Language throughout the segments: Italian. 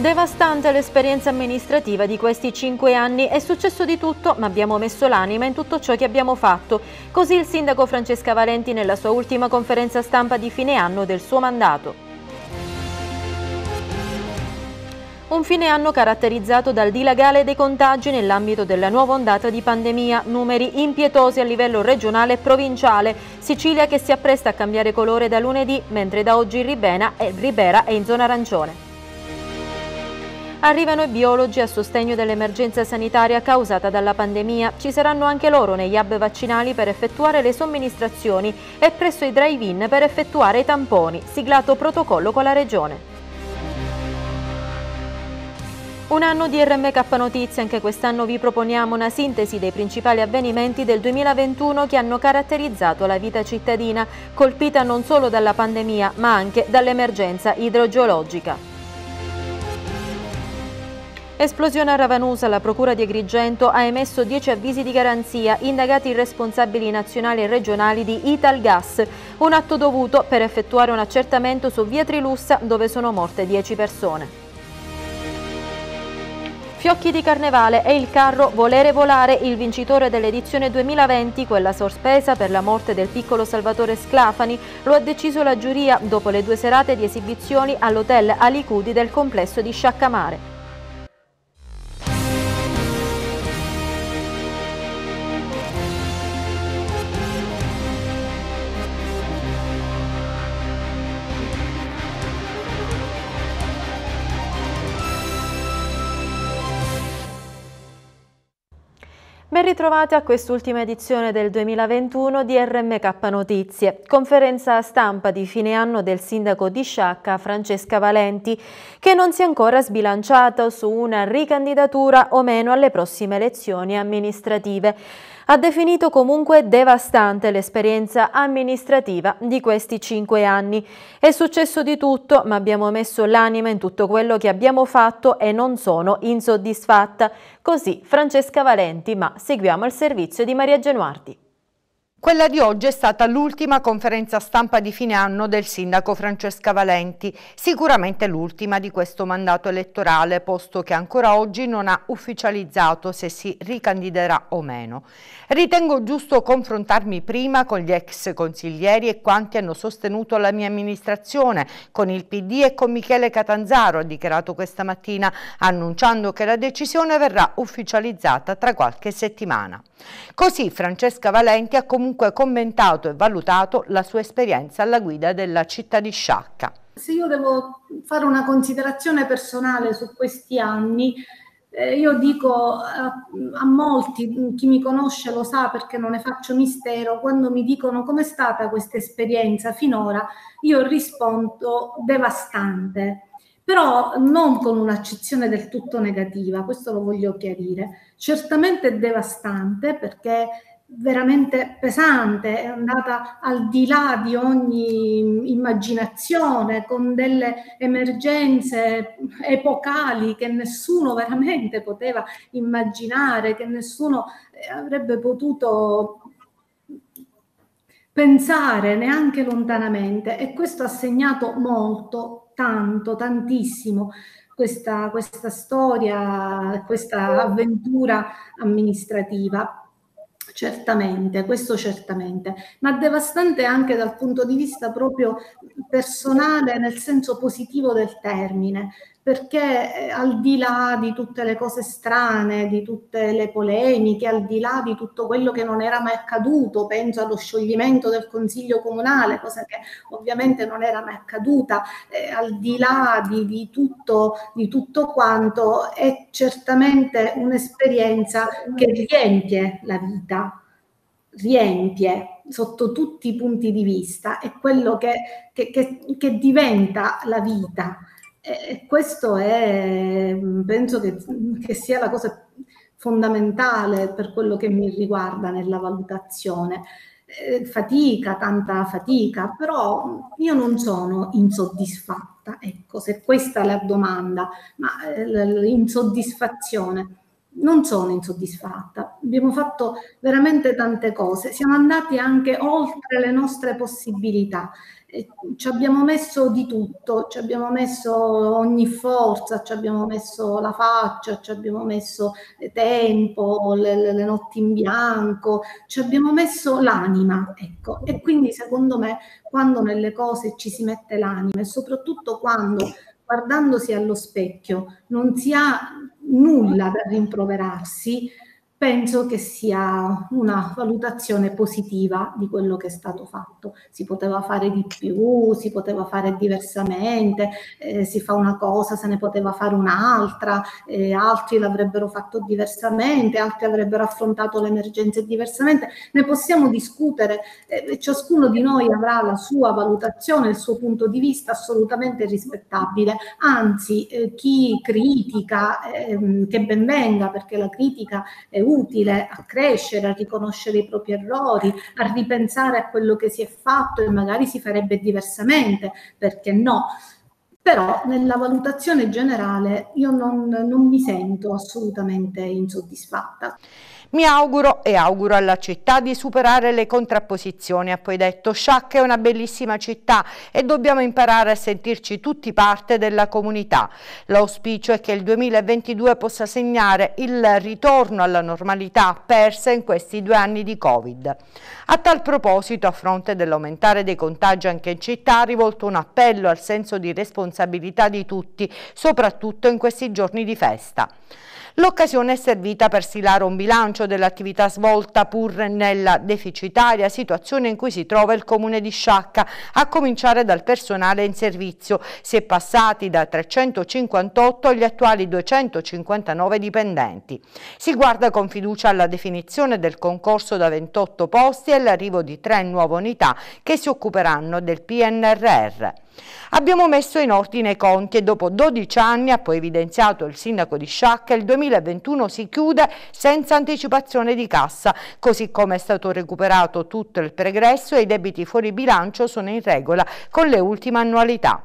Devastante l'esperienza amministrativa di questi cinque anni, è successo di tutto ma abbiamo messo l'anima in tutto ciò che abbiamo fatto. Così il sindaco Francesca Valenti nella sua ultima conferenza stampa di fine anno del suo mandato. Un fine anno caratterizzato dal dilagare dei contagi nell'ambito della nuova ondata di pandemia, numeri impietosi a livello regionale e provinciale, Sicilia che si appresta a cambiare colore da lunedì, mentre da oggi Ribena e Ribera è in zona arancione. Arrivano i biologi a sostegno dell'emergenza sanitaria causata dalla pandemia. Ci saranno anche loro negli hub vaccinali per effettuare le somministrazioni e presso i drive-in per effettuare i tamponi, siglato protocollo con la Regione. Un anno di RMK Notizie, anche quest'anno vi proponiamo una sintesi dei principali avvenimenti del 2021 che hanno caratterizzato la vita cittadina, colpita non solo dalla pandemia ma anche dall'emergenza idrogeologica. Esplosione a Ravanusa, la Procura di Agrigento ha emesso 10 avvisi di garanzia, indagati i responsabili nazionali e regionali di Italgas, un atto dovuto per effettuare un accertamento su via Trilussa dove sono morte 10 persone. Fiocchi di Carnevale e il carro Volere Volare, il vincitore dell'edizione 2020, quella sospesa per la morte del piccolo Salvatore Sclafani, lo ha deciso la giuria dopo le due serate di esibizioni all'hotel Alicudi del complesso di Sciaccamare. ritrovati a quest'ultima edizione del 2021 di RMK Notizie, conferenza stampa di fine anno del sindaco di Sciacca Francesca Valenti, che non si è ancora sbilanciata su una ricandidatura o meno alle prossime elezioni amministrative ha definito comunque devastante l'esperienza amministrativa di questi cinque anni. È successo di tutto, ma abbiamo messo l'anima in tutto quello che abbiamo fatto e non sono insoddisfatta. Così Francesca Valenti, ma seguiamo il servizio di Maria Genuardi. Quella di oggi è stata l'ultima conferenza stampa di fine anno del sindaco Francesca Valenti, sicuramente l'ultima di questo mandato elettorale, posto che ancora oggi non ha ufficializzato se si ricandiderà o meno. Ritengo giusto confrontarmi prima con gli ex consiglieri e quanti hanno sostenuto la mia amministrazione, con il PD e con Michele Catanzaro, ha dichiarato questa mattina, annunciando che la decisione verrà ufficializzata tra qualche settimana. Così Francesca Valenti ha comunque commentato e valutato la sua esperienza alla guida della città di Sciacca. Se io devo fare una considerazione personale su questi anni, eh, io dico a, eh, a, molti, chi mi conosce lo sa perché non ne faccio mistero, quando mi dicono com'è stata questa esperienza finora, io rispondo devastante, però non con un'accezione del tutto negativa, questo lo voglio chiarire. Certamente devastante perché veramente pesante, è andata al di là di ogni immaginazione, con delle emergenze epocali che nessuno veramente poteva immaginare, che nessuno eh, avrebbe potuto pensare neanche lontanamente e questo ha segnato molto, tanto, tantissimo questa, questa storia, questa avventura amministrativa certamente, questo certamente, ma devastante anche dal punto di vista proprio personale nel senso positivo del termine, perché eh, al di là di tutte le cose strane, di tutte le polemiche, al di là di tutto quello che non era mai accaduto, penso allo scioglimento del Consiglio Comunale, cosa che ovviamente non era mai accaduta, eh, al di là di, di, tutto, di tutto quanto, è certamente un'esperienza che riempie la vita, riempie sotto tutti i punti di vista, è quello che, che, che, che diventa la vita eh, questo è, mm, penso che, che sia la cosa fondamentale per quello che mi riguarda nella valutazione. Eh, fatica, tanta fatica, però io non sono insoddisfatta, ecco, se questa è la domanda, ma eh, l'insoddisfazione, non sono insoddisfatta, abbiamo fatto veramente tante cose, siamo andati anche oltre le nostre possibilità ci abbiamo messo di tutto, ci abbiamo messo ogni forza, ci abbiamo messo la faccia, ci abbiamo messo tempo, le, le notti in bianco, ci abbiamo messo l'anima, ecco. E quindi secondo me quando nelle cose ci si mette l'anima e soprattutto quando guardandosi allo specchio non si ha nulla da rimproverarsi, penso che sia una valutazione positiva di quello che è stato fatto. Si poteva fare di più, si poteva fare diversamente, eh, si fa una cosa, se ne poteva fare un'altra, eh, altri l'avrebbero fatto diversamente, altri avrebbero affrontato le emergenze diversamente. Ne possiamo discutere, eh, ciascuno di noi avrà la sua valutazione, il suo punto di vista assolutamente rispettabile. Anzi, eh, chi critica, ehm, che ben venga, perché la critica è utile a crescere, a riconoscere i propri errori, a ripensare a quello che si è fatto e magari si farebbe diversamente, perché no? Però nella valutazione generale io non, non mi sento assolutamente insoddisfatta. Mi auguro e auguro alla città di superare le contrapposizioni, ha poi detto. Sciac è una bellissima città e dobbiamo imparare a sentirci tutti parte della comunità. L'auspicio è che il 2022 possa segnare il ritorno alla normalità persa in questi due anni di Covid. A tal proposito, a fronte dell'aumentare dei contagi anche in città, ha rivolto un appello al senso di responsabilità di tutti, soprattutto in questi giorni di festa. L'occasione è servita per stilare un bilancio dell'attività svolta pur nella deficitaria situazione in cui si trova il comune di Sciacca, a cominciare dal personale in servizio, si è passati da 358 agli attuali 259 dipendenti. Si guarda con fiducia alla definizione del concorso da 28 posti e e di tre nuove unità che si occuperanno del PNRR. Abbiamo messo in ordine i conti e dopo 12 anni, ha poi evidenziato il sindaco di Sciacca, il 2021 si chiude senza anticipazione di cassa, così come è stato recuperato tutto il pregresso e i debiti fuori bilancio sono in regola con le ultime annualità.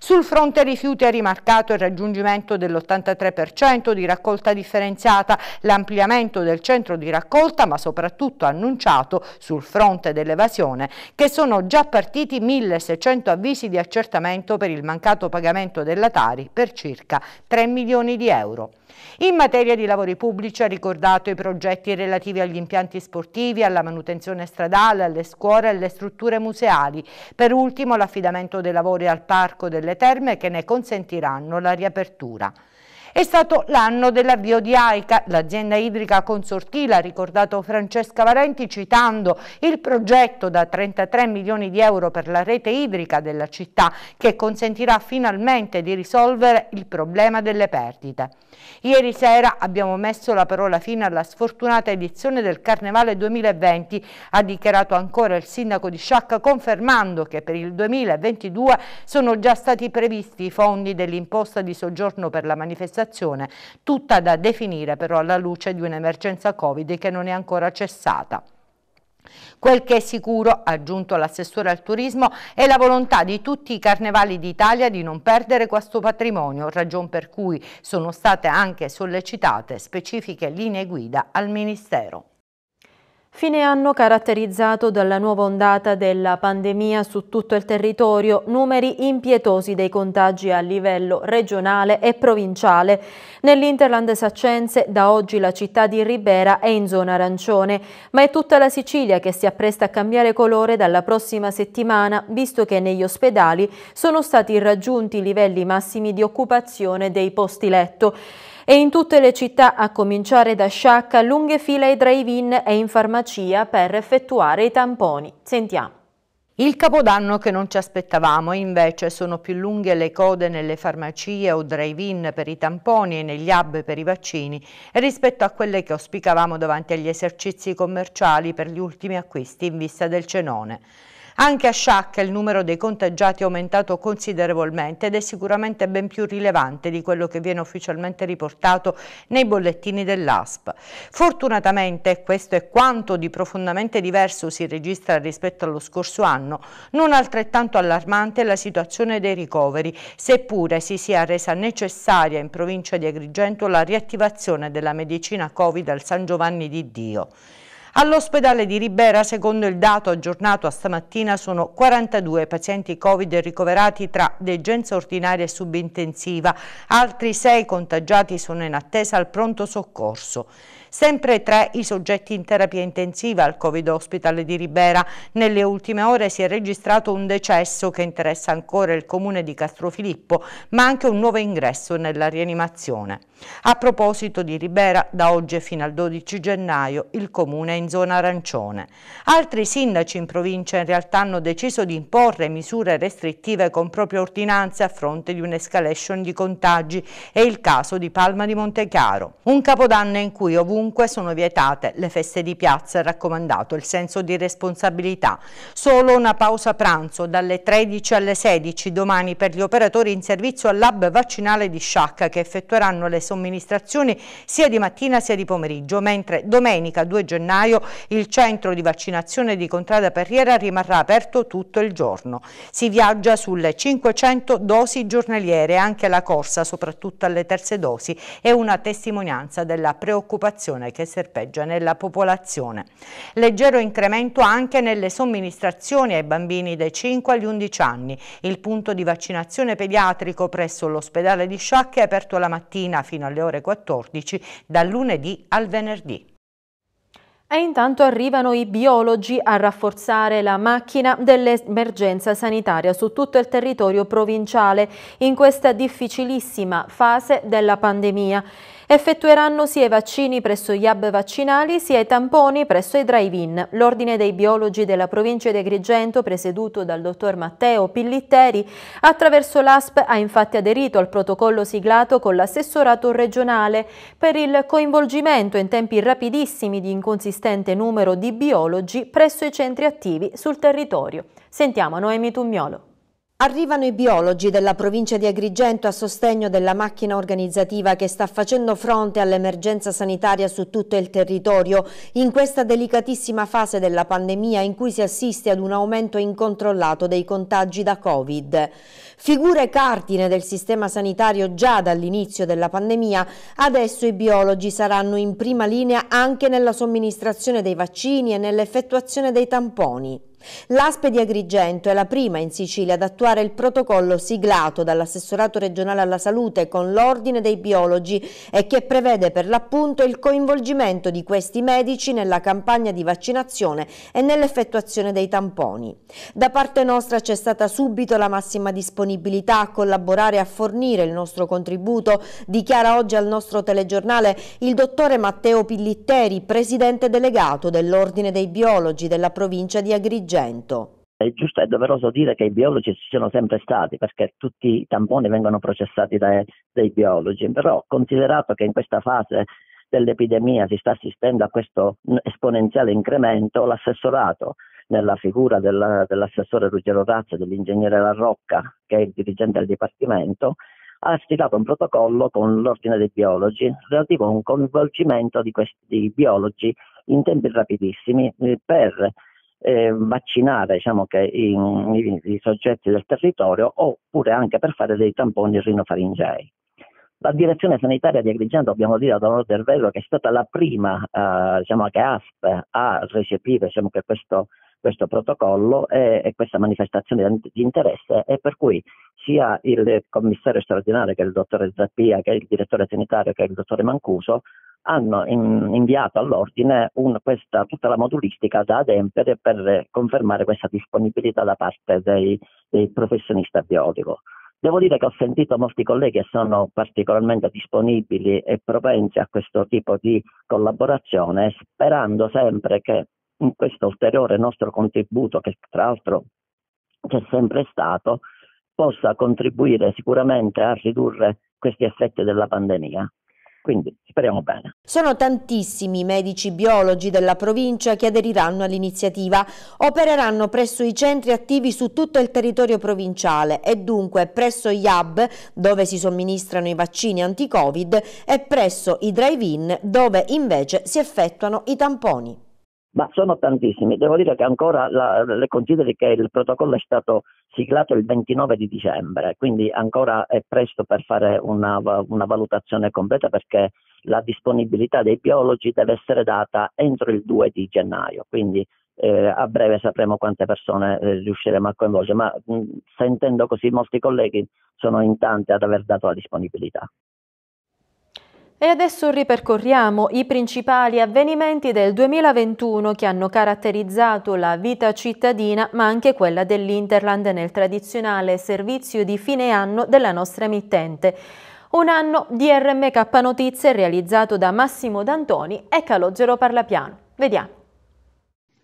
Sul fronte rifiuti è rimarcato il raggiungimento dell'83% di raccolta differenziata, l'ampliamento del centro di raccolta, ma soprattutto annunciato sul fronte dell'evasione che sono già partiti 1.600 avvisi di accertamento per il mancato pagamento della Tari per circa 3 milioni di euro. In materia di lavori pubblici ha ricordato i progetti relativi agli impianti sportivi, alla manutenzione stradale, alle scuole e alle strutture museali. Per ultimo l'affidamento dei lavori al Parco delle Terme che ne consentiranno la riapertura. È stato l'anno dell'avvio di AICA, l'azienda idrica consortile, ha ricordato Francesca Valenti citando il progetto da 33 milioni di euro per la rete idrica della città che consentirà finalmente di risolvere il problema delle perdite. Ieri sera abbiamo messo la parola fine alla sfortunata edizione del Carnevale 2020, ha dichiarato ancora il sindaco di Sciacca confermando che per il 2022 sono già stati previsti i fondi dell'imposta di soggiorno per la manifestazione situazione, tutta da definire però alla luce di un'emergenza Covid che non è ancora cessata. Quel che è sicuro, ha aggiunto l'assessore al turismo, è la volontà di tutti i carnevali d'Italia di non perdere questo patrimonio, ragion per cui sono state anche sollecitate specifiche linee guida al Ministero. Fine anno caratterizzato dalla nuova ondata della pandemia su tutto il territorio, numeri impietosi dei contagi a livello regionale e provinciale. Nell'Interland Saccense da oggi la città di Ribera è in zona arancione, ma è tutta la Sicilia che si appresta a cambiare colore dalla prossima settimana, visto che negli ospedali sono stati raggiunti i livelli massimi di occupazione dei posti letto. E in tutte le città, a cominciare da Sciacca, lunghe file ai drive-in e in farmacia per effettuare i tamponi. Sentiamo. Il capodanno che non ci aspettavamo, invece sono più lunghe le code nelle farmacie o drive-in per i tamponi e negli hub per i vaccini rispetto a quelle che auspicavamo davanti agli esercizi commerciali per gli ultimi acquisti in vista del cenone. Anche a Sciacca il numero dei contagiati è aumentato considerevolmente ed è sicuramente ben più rilevante di quello che viene ufficialmente riportato nei bollettini dell'ASP. Fortunatamente, questo è quanto di profondamente diverso si registra rispetto allo scorso anno, non altrettanto allarmante è la situazione dei ricoveri, seppure si sia resa necessaria in provincia di Agrigento la riattivazione della medicina Covid al San Giovanni di Dio. All'ospedale di Ribera, secondo il dato aggiornato a stamattina, sono 42 pazienti Covid ricoverati tra degenza ordinaria e subintensiva. Altri 6 contagiati sono in attesa al pronto soccorso. Sempre tre i soggetti in terapia intensiva al Covid Hospital di Ribera. Nelle ultime ore si è registrato un decesso che interessa ancora il comune di Castrofilippo, ma anche un nuovo ingresso nella rianimazione. A proposito di Ribera, da oggi fino al 12 gennaio il comune è in zona arancione. Altri sindaci in provincia in realtà hanno deciso di imporre misure restrittive con proprie ordinanze a fronte di un'escalation di contagi. e il caso di Palma di Montechiaro. Un capodanno in cui ovunque Ovunque sono vietate le feste di piazza, è raccomandato il senso di responsabilità. Solo una pausa pranzo dalle 13 alle 16 domani per gli operatori in servizio al lab vaccinale di Sciacca che effettueranno le somministrazioni sia di mattina sia di pomeriggio, mentre domenica 2 gennaio il centro di vaccinazione di Contrada Perriera rimarrà aperto tutto il giorno. Si viaggia sulle 500 dosi giornaliere, anche la corsa soprattutto alle terze dosi è una testimonianza della preoccupazione disinformazione che serpeggia nella popolazione. Leggero incremento anche nelle somministrazioni ai bambini dai 5 agli 11 anni. Il punto di vaccinazione pediatrico presso l'ospedale di Sciacca è aperto la mattina fino alle ore 14 dal lunedì al venerdì. E intanto arrivano i biologi a rafforzare la macchina dell'emergenza sanitaria su tutto il territorio provinciale in questa difficilissima fase della pandemia effettueranno sia i vaccini presso gli hub vaccinali sia i tamponi presso i drive-in. L'Ordine dei Biologi della provincia di Agrigento, presieduto dal dottor Matteo Pillitteri, attraverso l'ASP ha infatti aderito al protocollo siglato con l'assessorato regionale per il coinvolgimento in tempi rapidissimi di inconsistente numero di biologi presso i centri attivi sul territorio. Sentiamo Noemi Tugnolo. Arrivano i biologi della provincia di Agrigento a sostegno della macchina organizzativa che sta facendo fronte all'emergenza sanitaria su tutto il territorio in questa delicatissima fase della pandemia in cui si assiste ad un aumento incontrollato dei contagi da Covid. Figure cardine del sistema sanitario già dall'inizio della pandemia, adesso i biologi saranno in prima linea anche nella somministrazione dei vaccini e nell'effettuazione dei tamponi. L'ASPE di Agrigento è la prima in Sicilia ad attuare il protocollo siglato dall'assessorato regionale alla salute con l'ordine dei biologi e che prevede per l'appunto il coinvolgimento di questi medici nella campagna di vaccinazione e nell'effettuazione dei tamponi. Da parte nostra c'è stata subito la massima disponibilità a collaborare e a fornire il nostro contributo, dichiara oggi al nostro telegiornale il dottore Matteo Pillitteri, presidente delegato dell'Ordine dei Biologi della provincia di Agrigento Agrigento. È giusto e doveroso dire che i biologi ci sono sempre stati perché tutti i tamponi vengono processati dai, dai biologi, però considerato che in questa fase dell'epidemia si sta assistendo a questo esponenziale incremento, l'assessorato nella figura della, dell'assessore Ruggero Razza e dell'ingegnere La Rocca, che è il dirigente del Dipartimento, ha stilato un protocollo con l'Ordine dei Biologi relativo a un coinvolgimento di questi biologi in tempi rapidissimi eh, per eh, vaccinare diciamo che, i, i, i, soggetti del territorio oppure anche per fare dei tamponi rinofaringei. La direzione sanitaria di Agrigento, dobbiamo dire ad onore del vero, che è stata la prima eh, diciamo che ASP a recepire diciamo che questo, questo protocollo e, e, questa manifestazione di interesse e per cui sia il commissario straordinario che il dottore Zappia, che il direttore sanitario che il dottore Mancuso hanno in, inviato all'ordine un, questa, tutta la modulistica da adempiere per confermare questa disponibilità da parte dei, dei professionisti a Devo dire che ho sentito molti colleghi che sono particolarmente disponibili e propensi a questo tipo di collaborazione, sperando sempre che in questo ulteriore nostro contributo, che tra l'altro c'è sempre stato, possa contribuire sicuramente a ridurre questi effetti della pandemia. Quindi speriamo bene. Sono tantissimi i medici biologi della provincia che aderiranno all'iniziativa. Opereranno presso i centri attivi su tutto il territorio provinciale e dunque presso gli hub dove si somministrano i vaccini anti-covid e presso i drive-in dove invece si effettuano i tamponi ma sono tantissimi. Devo dire che ancora la, le consideri che il protocollo è stato siglato il 29 di dicembre, quindi ancora è presto per fare una, una valutazione completa perché la disponibilità dei biologi deve essere data entro il 2 di gennaio, quindi eh, a breve sapremo quante persone eh, riusciremo a coinvolgere, ma mh, sentendo così molti colleghi sono in tanti ad aver dato la disponibilità. E adesso ripercorriamo i principali avvenimenti del 2021 che hanno caratterizzato la vita cittadina ma anche quella dell'Interland nel tradizionale servizio di fine anno della nostra emittente. Un anno di RMK Notizie realizzato da Massimo D'Antoni e Calogero Parlapiano. Vediamo.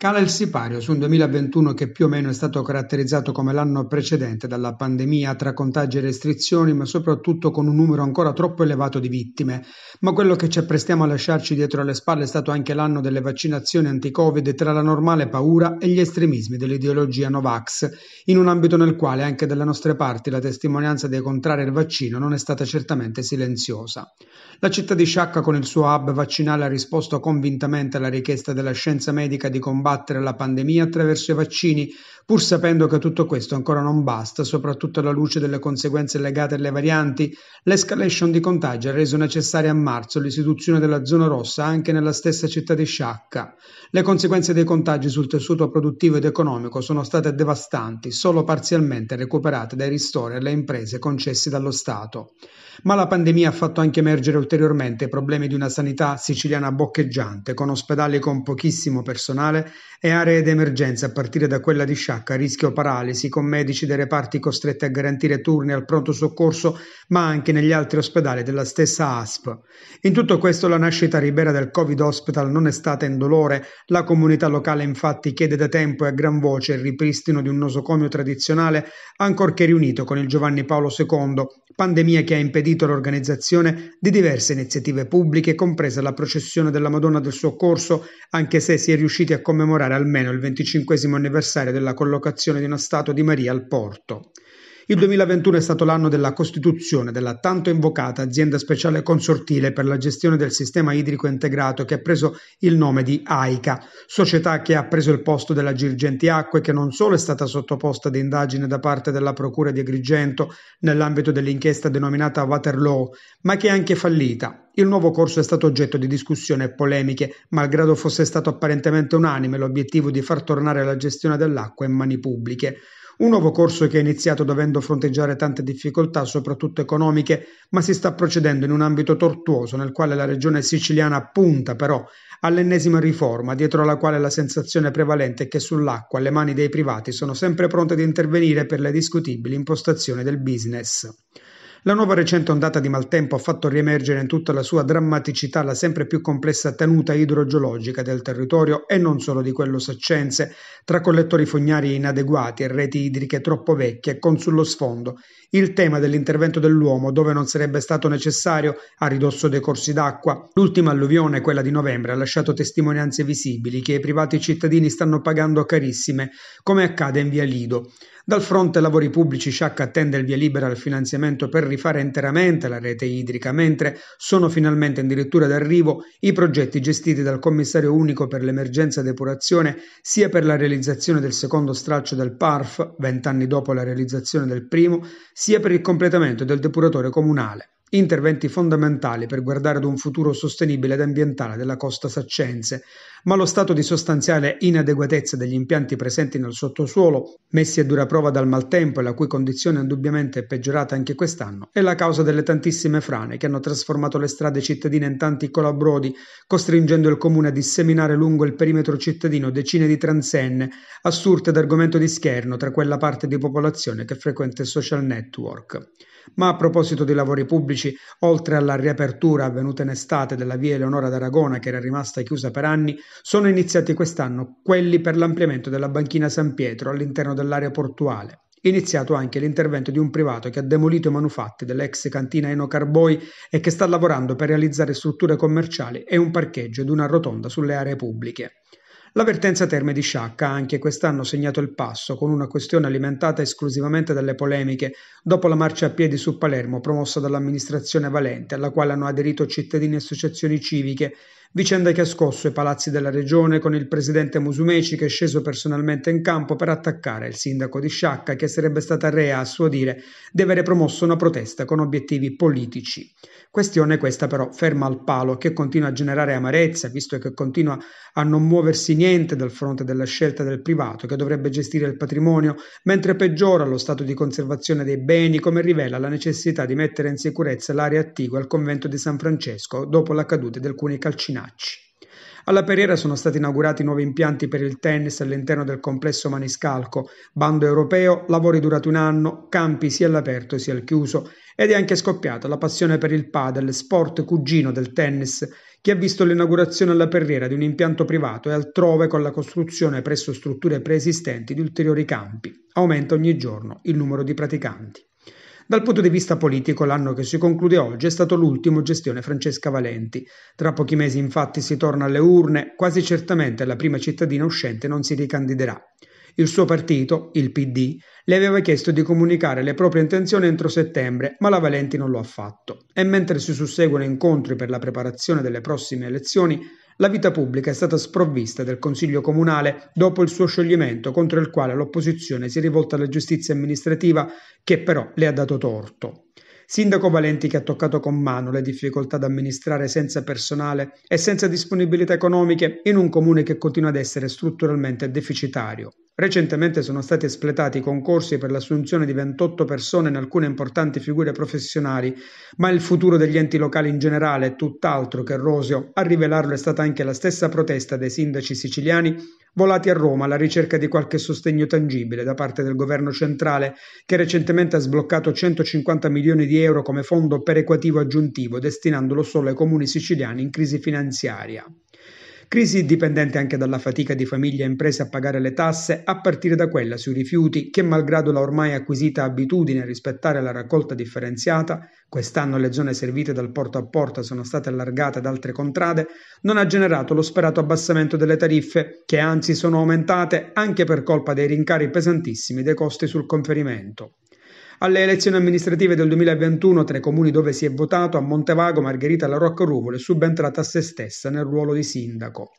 Cala il sipario su un 2021 che più o meno è stato caratterizzato come l'anno precedente dalla pandemia tra contagi e restrizioni, ma soprattutto con un numero ancora troppo elevato di vittime. Ma quello che ci apprestiamo a lasciarci dietro alle spalle è stato anche l'anno delle vaccinazioni anti-Covid tra la normale paura e gli estremismi dell'ideologia Novax, in un ambito nel quale anche dalle nostre parti la testimonianza dei contrari al vaccino non è stata certamente silenziosa. La città di Sciacca con il suo hub vaccinale ha risposto convintamente alla richiesta della scienza medica di combattere la pandemia attraverso i vaccini, pur sapendo che tutto questo ancora non basta, soprattutto alla luce delle conseguenze legate alle varianti, l'escalation di contagi ha reso necessaria a marzo l'istituzione della zona rossa anche nella stessa città di Sciacca. Le conseguenze dei contagi sul tessuto produttivo ed economico sono state devastanti, solo parzialmente recuperate dai ristori alle imprese concessi dallo Stato. Ma la pandemia ha fatto anche emergere ulteriormente i problemi di una sanità siciliana boccheggiante, con ospedali con pochissimo personale e aree d'emergenza a partire da quella di Sciacca sciacca, rischio paralisi, con medici dei reparti costretti a garantire turni al pronto soccorso, ma anche negli altri ospedali della stessa ASP. In tutto questo la nascita libera del Covid Hospital non è stata in dolore, la comunità locale infatti chiede da tempo e a gran voce il ripristino di un nosocomio tradizionale, ancorché riunito con il Giovanni Paolo II, pandemia che ha impedito l'organizzazione di diverse iniziative pubbliche, compresa la processione della Madonna del Soccorso, anche se si è riusciti a commemorare almeno il 25 anniversario della collocazione di una statua di Maria al porto. Il 2021 è stato l'anno della costituzione della tanto invocata azienda speciale consortile per la gestione del sistema idrico integrato che ha preso il nome di AICA, società che ha preso il posto della Girgenti Acque che non solo è stata sottoposta ad indagine da parte della Procura di Agrigento nell'ambito dell'inchiesta denominata Waterloo, ma che è anche fallita il nuovo corso è stato oggetto di discussione e polemiche, malgrado fosse stato apparentemente unanime l'obiettivo di far tornare la gestione dell'acqua in mani pubbliche. Un nuovo corso che è iniziato dovendo fronteggiare tante difficoltà, soprattutto economiche, ma si sta procedendo in un ambito tortuoso nel quale la regione siciliana punta però all'ennesima riforma, dietro alla quale la sensazione prevalente è che sull'acqua le mani dei privati sono sempre pronte ad intervenire per le discutibili impostazioni del business. La nuova recente ondata di maltempo ha fatto riemergere in tutta la sua drammaticità la sempre più complessa tenuta idrogeologica del territorio e non solo di quello saccense, tra collettori fognari inadeguati e reti idriche troppo vecchie, con sullo sfondo il tema dell'intervento dell'uomo dove non sarebbe stato necessario a ridosso dei corsi d'acqua. L'ultima alluvione, quella di novembre, ha lasciato testimonianze visibili che i privati cittadini stanno pagando carissime, come accade in via Lido. Dal fronte lavori pubblici Sciacca attende il via libera al finanziamento per rifare interamente la rete idrica, mentre sono finalmente in dirittura d'arrivo i progetti gestiti dal commissario unico per l'emergenza depurazione sia per la realizzazione del secondo straccio del PARF, vent'anni dopo la realizzazione del primo, sia per il completamento del depuratore comunale interventi fondamentali per guardare ad un futuro sostenibile ed ambientale della costa saccense, ma lo stato di sostanziale inadeguatezza degli impianti presenti nel sottosuolo, messi a dura prova dal maltempo e la cui condizione indubbiamente è peggiorata anche quest'anno, è la causa delle tantissime frane che hanno trasformato le strade cittadine in tanti colabrodi, costringendo il comune a disseminare lungo il perimetro cittadino decine di transenne, assurte d'argomento di scherno tra quella parte di popolazione che frequenta i social network. Ma a proposito dei lavori pubblici, oltre alla riapertura avvenuta in estate della via Eleonora d'Aragona che era rimasta chiusa per anni, sono iniziati quest'anno quelli per l'ampliamento della banchina San Pietro all'interno dell'area portuale. Iniziato anche l'intervento di un privato che ha demolito i manufatti dell'ex cantina Eno Carboi e che sta lavorando per realizzare strutture commerciali e un parcheggio ed una rotonda sulle aree pubbliche. La vertenza Terme di Sciacca ha anche quest'anno segnato il passo con una questione alimentata esclusivamente dalle polemiche dopo la marcia a piedi su Palermo promossa dall'amministrazione Valente, alla quale hanno aderito cittadini e associazioni civiche, vicenda che ha scosso i palazzi della regione con il presidente Musumeci che è sceso personalmente in campo per attaccare il sindaco di Sciacca che sarebbe stata rea, a suo dire, di avere promosso una protesta con obiettivi politici. Questione questa però ferma al palo che continua a generare amarezza visto che continua a non muoversi niente dal fronte della scelta del privato che dovrebbe gestire il patrimonio mentre peggiora lo stato di conservazione dei beni come rivela la necessità di mettere in sicurezza l'area attigua al convento di San Francesco dopo la caduta di alcuni calcinacci. Alla Pereira sono stati inaugurati nuovi impianti per il tennis all'interno del complesso Maniscalco, bando europeo, lavori durati un anno, campi sia all'aperto sia al chiuso ed è anche scoppiata la passione per il padel, sport cugino del tennis, che ha visto l'inaugurazione alla Perriera di un impianto privato e altrove con la costruzione presso strutture preesistenti di ulteriori campi. Aumenta ogni giorno il numero di praticanti. Dal punto di vista politico, l'anno che si conclude oggi è stato l'ultimo gestione Francesca Valenti. Tra pochi mesi, infatti, si torna alle urne, quasi certamente la prima cittadina uscente non si ricandiderà. Il suo partito, il PD, le aveva chiesto di comunicare le proprie intenzioni entro settembre, ma la Valenti non lo ha fatto. E mentre si susseguono incontri per la preparazione delle prossime elezioni, la vita pubblica è stata sprovvista del Consiglio Comunale dopo il suo scioglimento, contro il quale l'opposizione si è rivolta alla giustizia amministrativa, che però le ha dato torto. Sindaco Valenti che ha toccato con mano le difficoltà ad amministrare senza personale e senza disponibilità economiche in un comune che continua ad essere strutturalmente deficitario. Recentemente sono stati espletati concorsi per l'assunzione di 28 persone in alcune importanti figure professionali, ma il futuro degli enti locali in generale è tutt'altro che roseo. A rivelarlo è stata anche la stessa protesta dei sindaci siciliani volati a Roma alla ricerca di qualche sostegno tangibile da parte del governo centrale, che recentemente ha sbloccato 150 milioni di euro come fondo perequativo aggiuntivo, destinandolo solo ai comuni siciliani in crisi finanziaria. Crisi dipendente anche dalla fatica di famiglie e imprese a pagare le tasse, a partire da quella sui rifiuti, che malgrado la ormai acquisita abitudine a rispettare la raccolta differenziata, quest'anno le zone servite dal porto a porta sono state allargate ad altre contrade, non ha generato lo sperato abbassamento delle tariffe, che anzi sono aumentate anche per colpa dei rincari pesantissimi dei costi sul conferimento. Alle elezioni amministrative del 2021, tra i comuni dove si è votato, a Montevago Margherita La Rocca Ruvole è subentrata a se stessa nel ruolo di sindaco.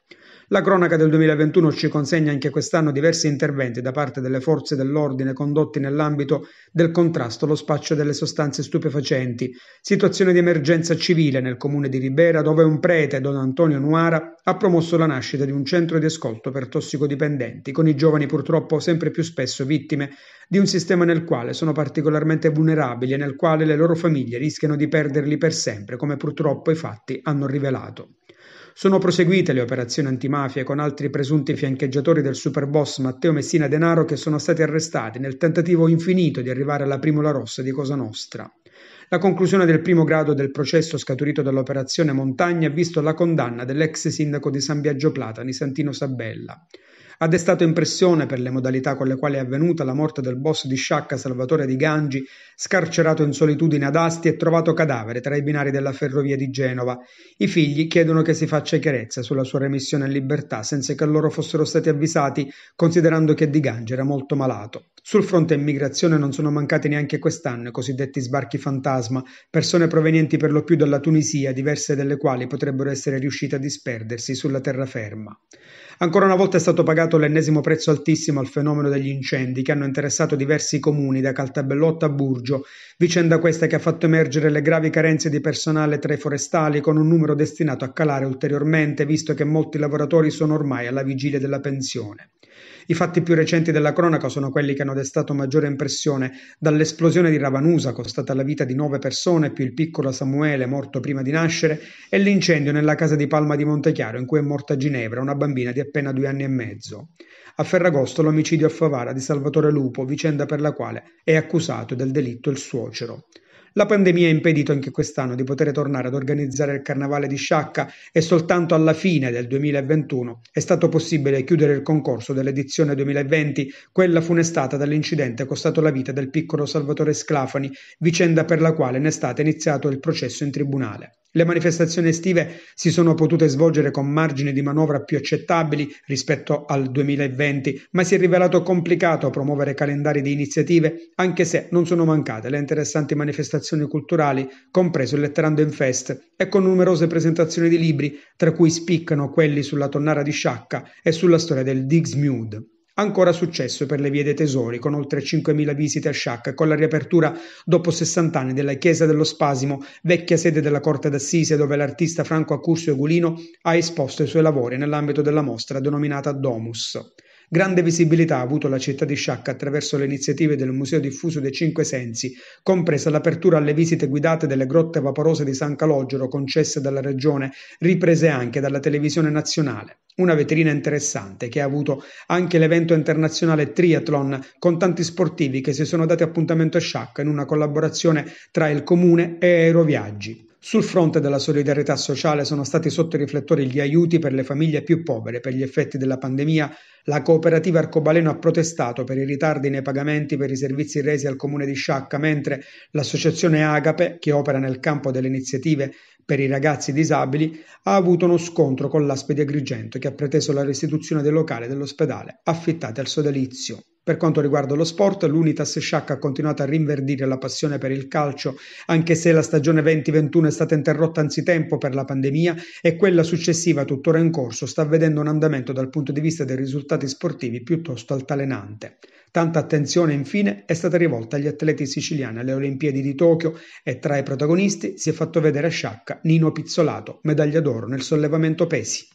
La cronaca del 2021 ci consegna anche quest'anno diversi interventi da parte delle forze dell'ordine condotti nell'ambito del contrasto allo spaccio delle sostanze stupefacenti, situazione di emergenza civile nel comune di Ribera dove un prete, don Antonio Nuara, ha promosso la nascita di un centro di ascolto per tossicodipendenti, con i giovani purtroppo sempre più spesso vittime di un sistema nel quale sono particolarmente vulnerabili e nel quale le loro famiglie rischiano di perderli per sempre, come purtroppo i fatti hanno rivelato. Sono proseguite le operazioni antimafia con altri presunti fiancheggiatori del superboss Matteo Messina Denaro che sono stati arrestati nel tentativo infinito di arrivare alla primula rossa di Cosa Nostra. La conclusione del primo grado del processo scaturito dall'operazione Montagna ha visto la condanna dell'ex sindaco di San Biagio Platani, Santino Sabella. Ha destato impressione per le modalità con le quali è avvenuta la morte del boss di Sciacca Salvatore Di Gangi, scarcerato in solitudine ad Asti e trovato cadavere tra i binari della ferrovia di Genova. I figli chiedono che si faccia chiarezza sulla sua remissione in libertà senza che loro fossero stati avvisati, considerando che Di Gangi era molto malato. Sul fronte immigrazione non sono mancati neanche quest'anno i cosiddetti sbarchi fantasma, persone provenienti per lo più dalla Tunisia, diverse delle quali potrebbero essere riuscite a disperdersi sulla terraferma. Ancora una volta è stato pagato l'ennesimo prezzo altissimo al fenomeno degli incendi che hanno interessato diversi comuni da Caltabellotta a Burgio, vicenda questa che ha fatto emergere le gravi carenze di personale tra i forestali con un numero destinato a calare ulteriormente visto che molti lavoratori sono ormai alla vigilia della pensione. I fatti più recenti della cronaca sono quelli che hanno destato maggiore impressione, dall'esplosione di Ravanusa, costata la vita di nove persone, più il piccolo Samuele, morto prima di nascere, e l'incendio nella casa di Palma di Montechiaro, in cui è morta Ginevra, una bambina di appena due anni e mezzo. A Ferragosto l'omicidio a Favara di Salvatore Lupo, vicenda per la quale è accusato del delitto il suocero. La pandemia ha impedito anche quest'anno di poter tornare ad organizzare il Carnevale di Sciacca e soltanto alla fine del 2021 è stato possibile chiudere il concorso dell'edizione 2020, quella funestata dall'incidente costato la vita del piccolo Salvatore Sclafani, vicenda per la quale in estate è iniziato il processo in tribunale. Le manifestazioni estive si sono potute svolgere con margini di manovra più accettabili rispetto al 2020, ma si è rivelato complicato promuovere calendari di iniziative, anche se non sono mancate le interessanti manifestazioni culturali, compreso il Letterando in Fest, e con numerose presentazioni di libri, tra cui spiccano quelli sulla tonnara di Sciacca e sulla storia del Digsmude. Ancora successo per le vie dei Tesori, con oltre 5.000 visite a Sciacca, con la riapertura dopo 60 anni della Chiesa dello Spasimo, vecchia sede della Corte d'Assise, dove l'artista Franco Accursio Gulino ha esposto i suoi lavori nell'ambito della mostra denominata Domus. Grande visibilità ha avuto la città di Sciacca attraverso le iniziative del Museo Diffuso dei Cinque Sensi, compresa l'apertura alle visite guidate delle grotte vaporose di San Calogero concesse dalla regione, riprese anche dalla televisione nazionale. Una vetrina interessante che ha avuto anche l'evento internazionale Triathlon con tanti sportivi che si sono dati appuntamento a Sciacca in una collaborazione tra il comune e Aeroviaggi. Sul fronte della solidarietà sociale sono stati sotto i riflettori gli aiuti per le famiglie più povere per gli effetti della pandemia. La cooperativa Arcobaleno ha protestato per i ritardi nei pagamenti per i servizi resi al comune di Sciacca, mentre l'associazione Agape, che opera nel campo delle iniziative per i ragazzi disabili, ha avuto uno scontro con l'ASPE di Agrigento che ha preteso la restituzione del locale dell'ospedale affittati al sodalizio. Per quanto riguarda lo sport, l'Unitas Sciacca ha continuato a rinverdire la passione per il calcio, anche se la stagione 2021 è stata interrotta anzitempo per la pandemia e quella successiva, tuttora in corso, sta vedendo un andamento dal punto di vista dei risultati sportivi piuttosto altalenante. Tanta attenzione, infine, è stata rivolta agli atleti siciliani alle Olimpiadi di Tokyo e tra i protagonisti si è fatto vedere a Sciacca Nino Pizzolato, medaglia d'oro nel sollevamento pesi.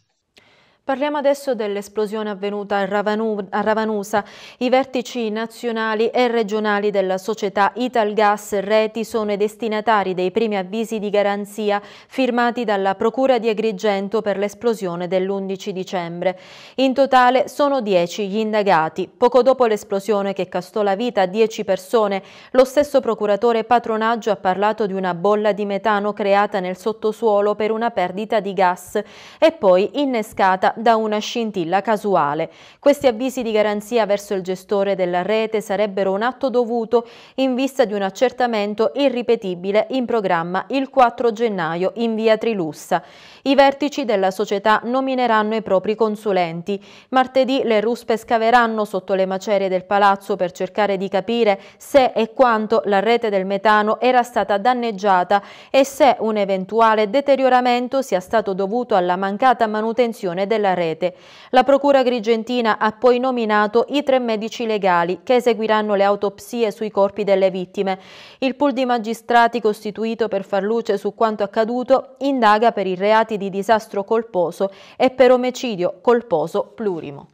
Parliamo adesso dell'esplosione avvenuta a, Ravanu Ravanusa. I vertici nazionali e regionali della società Italgas Reti sono i destinatari dei primi avvisi di garanzia firmati dalla Procura di Agrigento per l'esplosione dell'11 dicembre. In totale sono 10 gli indagati. Poco dopo l'esplosione che castò la vita a 10 persone, lo stesso procuratore Patronaggio ha parlato di una bolla di metano creata nel sottosuolo per una perdita di gas e poi innescata da una scintilla casuale. Questi avvisi di garanzia verso il gestore della rete sarebbero un atto dovuto in vista di un accertamento irripetibile in programma il 4 gennaio in via Trilussa. I vertici della società nomineranno i propri consulenti. Martedì le ruspe scaveranno sotto le macerie del palazzo per cercare di capire se e quanto la rete del metano era stata danneggiata e se un eventuale deterioramento sia stato dovuto alla mancata manutenzione della della rete. La Procura Grigentina ha poi nominato i tre medici legali che eseguiranno le autopsie sui corpi delle vittime. Il pool di magistrati costituito per far luce su quanto accaduto indaga per i reati di disastro colposo e per omicidio colposo plurimo.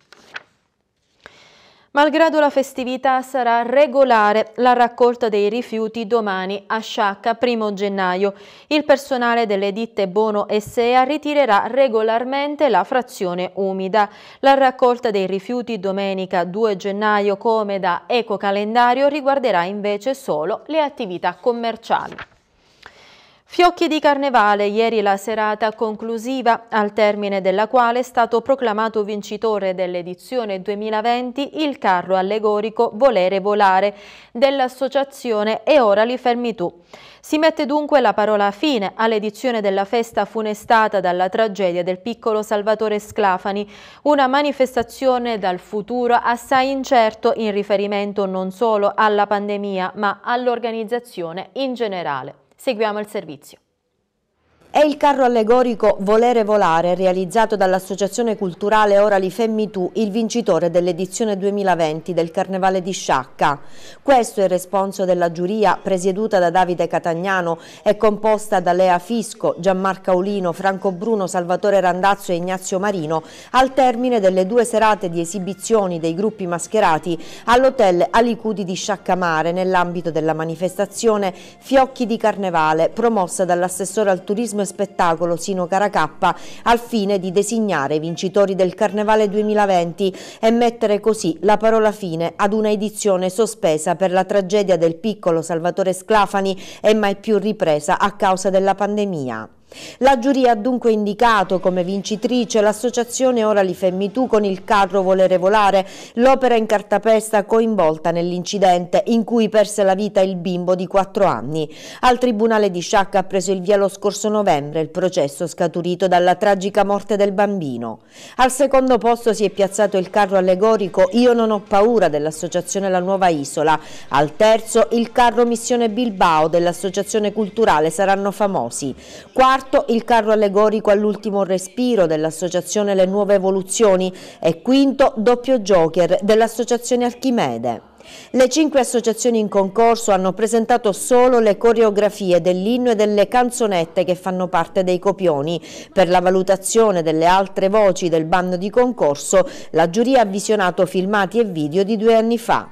Malgrado la festività sarà regolare la raccolta dei rifiuti domani a Sciacca, 1 gennaio. Il personale delle ditte Bono e Sea ritirerà regolarmente la frazione umida. La raccolta dei rifiuti domenica 2 gennaio come da ecocalendario riguarderà invece solo le attività commerciali. Fiocchi di carnevale, ieri la serata conclusiva, al termine della quale è stato proclamato vincitore dell'edizione 2020 il carro allegorico Volere Volare dell'associazione E ora li fermi tu. Si mette dunque la parola fine all'edizione della festa funestata dalla tragedia del piccolo Salvatore Sclafani, una manifestazione dal futuro assai incerto in riferimento non solo alla pandemia ma all'organizzazione in generale. Seguiamo il servizio. È il carro allegorico Volere Volare, realizzato dall'Associazione Culturale Orali Femmitù, il vincitore dell'edizione 2020 del Carnevale di Sciacca. Questo è il responso della giuria, presieduta da Davide Catagnano e composta da Lea Fisco, Gianmarca Olino, Franco Bruno, Salvatore Randazzo e Ignazio Marino, al termine delle due serate di esibizioni dei gruppi mascherati all'hotel Alicudi di Sciaccamare, nell'ambito della manifestazione Fiocchi di Carnevale, promossa dall'assessore al turismo Turismo e Spettacolo Sino Caracappa al fine di designare i vincitori del Carnevale 2020 e mettere così la parola fine ad una edizione sospesa per la tragedia del piccolo Salvatore Sclafani e mai più ripresa a causa della pandemia. La giuria ha dunque indicato come vincitrice l'associazione Orali Femmitù con il carro Volere Volare, l'opera in cartapesta coinvolta nell'incidente in cui perse la vita il bimbo di 4 anni. Al Tribunale di Sciacca ha preso il via lo scorso novembre il processo scaturito dalla tragica morte del bambino. Al secondo posto si è piazzato il carro allegorico Io non ho paura dell'associazione La Nuova Isola. Al terzo il carro Missione Bilbao dell'associazione culturale Saranno Famosi. Quarto quarto il carro allegorico all'ultimo respiro dell'associazione Le Nuove Evoluzioni e quinto doppio joker dell'associazione Archimede. Le cinque associazioni in concorso hanno presentato solo le coreografie dell'inno e delle canzonette che fanno parte dei copioni. Per la valutazione delle altre voci del bando di concorso, la giuria ha visionato filmati e video di due anni fa.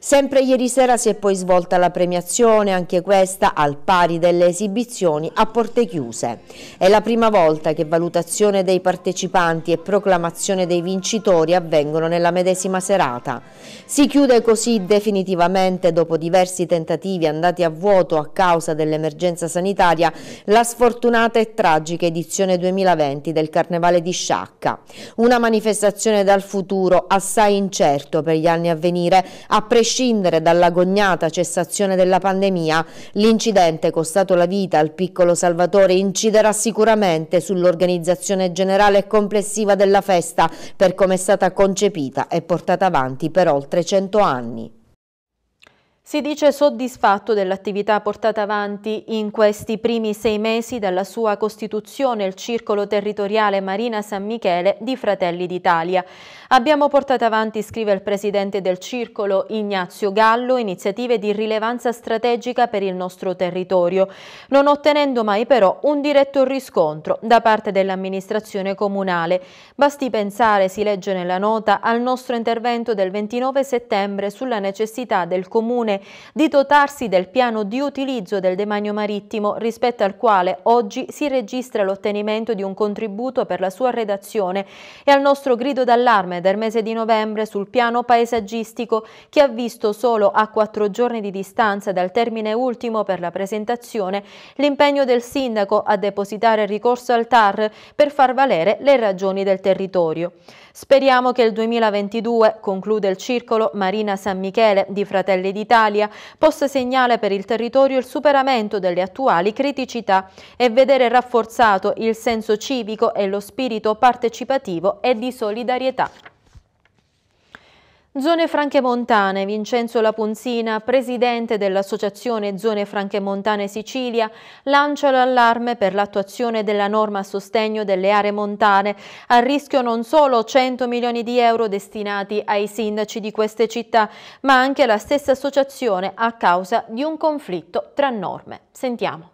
Sempre ieri sera si è poi svolta la premiazione, anche questa al pari delle esibizioni a porte chiuse. È la prima volta che valutazione dei partecipanti e proclamazione dei vincitori avvengono nella medesima serata. Si chiude così definitivamente, dopo diversi tentativi andati a vuoto a causa dell'emergenza sanitaria, la sfortunata e tragica edizione 2020 del Carnevale di Sciacca. Una manifestazione dal futuro assai incerto per gli anni a venire, a prescindere dall'agognata cessazione della pandemia, l'incidente costato la vita al piccolo Salvatore inciderà sicuramente sull'organizzazione generale e complessiva della festa per come è stata concepita e portata avanti per oltre 100 anni. Si dice soddisfatto dell'attività portata avanti in questi primi sei mesi dalla sua costituzione il circolo territoriale Marina San Michele di Fratelli d'Italia. Abbiamo portato avanti, scrive il presidente del circolo Ignazio Gallo, iniziative di rilevanza strategica per il nostro territorio, non ottenendo mai però un diretto riscontro da parte dell'amministrazione comunale. Basti pensare, si legge nella nota, al nostro intervento del 29 settembre sulla necessità del comune di dotarsi del piano di utilizzo del demanio marittimo rispetto al quale oggi si registra l'ottenimento di un contributo per la sua redazione e al nostro grido d'allarme del mese di novembre sul piano paesaggistico che ha visto solo a quattro giorni di distanza dal termine ultimo per la presentazione l'impegno del sindaco a depositare ricorso al TAR per far valere le ragioni del territorio. Speriamo che il 2022, conclude il circolo Marina San Michele di Fratelli d'Italia, Italia possa segnare per il territorio il superamento delle attuali criticità e vedere rafforzato il senso civico e lo spirito partecipativo e di solidarietà. Zone Franche Montane, Vincenzo Lapunzina, presidente dell'Associazione Zone Franche Montane Sicilia, lancia l'allarme per l'attuazione della norma a sostegno delle aree montane, a rischio non solo 100 milioni di euro destinati ai sindaci di queste città, ma anche la stessa associazione a causa di un conflitto tra norme. Sentiamo.